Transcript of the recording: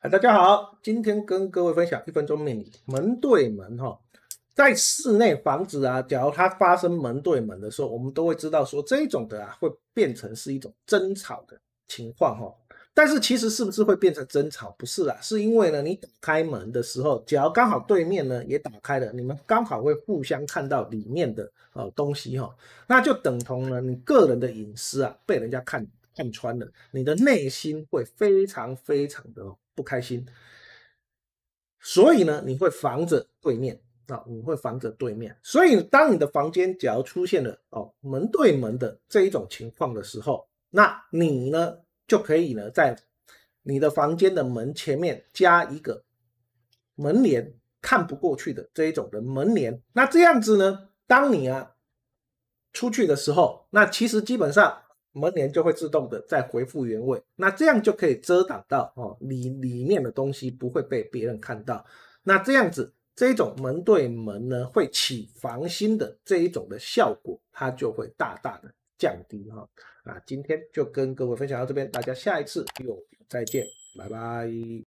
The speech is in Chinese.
嗨，大家好，今天跟各位分享一分钟，理门对门哈，在室内房子啊，假如它发生门对门的时候，我们都会知道说这种的啊，会变成是一种争吵的情况哈。但是其实是不是会变成争吵？不是啊，是因为呢，你打开门的时候，只要刚好对面呢也打开了，你们刚好会互相看到里面的哦东西哈，那就等同了你个人的隐私啊被人家看看穿了，你的内心会非常非常的。不开心，所以呢，你会防着对面啊，你会防着对面。所以，当你的房间只要出现了哦门对门的这一种情况的时候，那你呢就可以呢在你的房间的门前面加一个门帘，看不过去的这一种的门帘。那这样子呢，当你啊出去的时候，那其实基本上。门帘就会自动的再回复原位，那这样就可以遮挡到哦，里里面的东西不会被别人看到。那这样子，这一种门对门呢，会起防心的这一种的效果，它就会大大的降低哈。啊，今天就跟各位分享到这边，大家下一次又再见，拜拜。